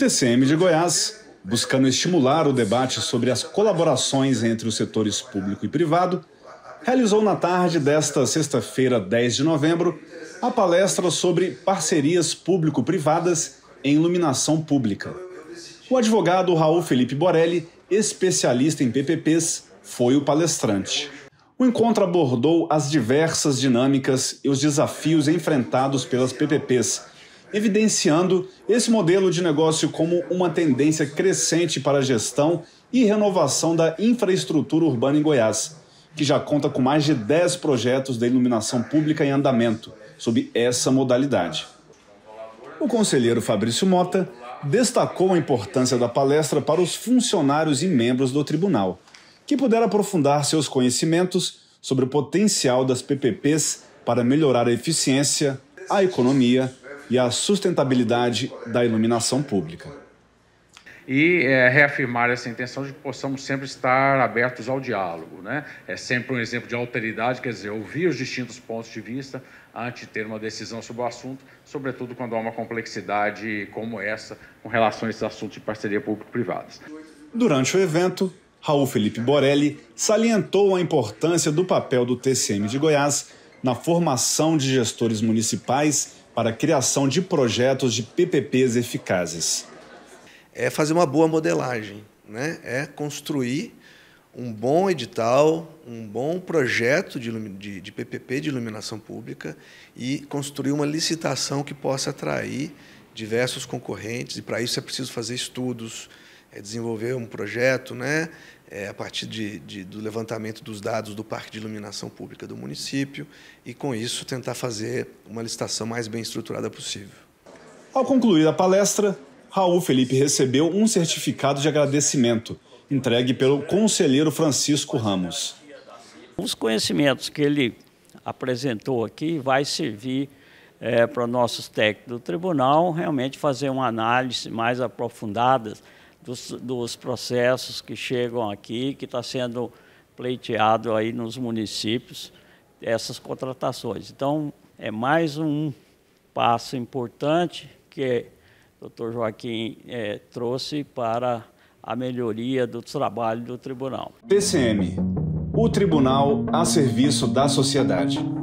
TCM de Goiás, buscando estimular o debate sobre as colaborações entre os setores público e privado, realizou na tarde desta sexta-feira, 10 de novembro, a palestra sobre parcerias público-privadas em iluminação pública. O advogado Raul Felipe Borelli, especialista em PPPs, foi o palestrante. O encontro abordou as diversas dinâmicas e os desafios enfrentados pelas PPPs evidenciando esse modelo de negócio como uma tendência crescente para a gestão e renovação da infraestrutura urbana em Goiás, que já conta com mais de 10 projetos de iluminação pública em andamento, sob essa modalidade. O conselheiro Fabrício Mota destacou a importância da palestra para os funcionários e membros do tribunal, que puderam aprofundar seus conhecimentos sobre o potencial das PPPs para melhorar a eficiência, a economia e a sustentabilidade da iluminação pública. E é, reafirmar essa intenção de que possamos sempre estar abertos ao diálogo. Né? É sempre um exemplo de alteridade, quer dizer, ouvir os distintos pontos de vista antes de ter uma decisão sobre o assunto, sobretudo quando há uma complexidade como essa com relação a esses assuntos de parceria público-privadas. Durante o evento, Raul Felipe Borelli salientou a importância do papel do TCM de Goiás na formação de gestores municipais para a criação de projetos de PPPs eficazes? É fazer uma boa modelagem, né? é construir um bom edital, um bom projeto de, de, de PPP de iluminação pública e construir uma licitação que possa atrair diversos concorrentes, e para isso é preciso fazer estudos, é desenvolver um projeto, né, é, a partir de, de, do levantamento dos dados do Parque de Iluminação Pública do município e, com isso, tentar fazer uma licitação mais bem estruturada possível. Ao concluir a palestra, Raul Felipe recebeu um certificado de agradecimento, entregue pelo conselheiro Francisco Ramos. Os conhecimentos que ele apresentou aqui vai servir é, para nossos técnicos do tribunal realmente fazer uma análise mais aprofundada dos, dos processos que chegam aqui, que está sendo pleiteado aí nos municípios, essas contratações. Então, é mais um passo importante que o doutor Joaquim é, trouxe para a melhoria do trabalho do tribunal. TCM, o tribunal a serviço da sociedade.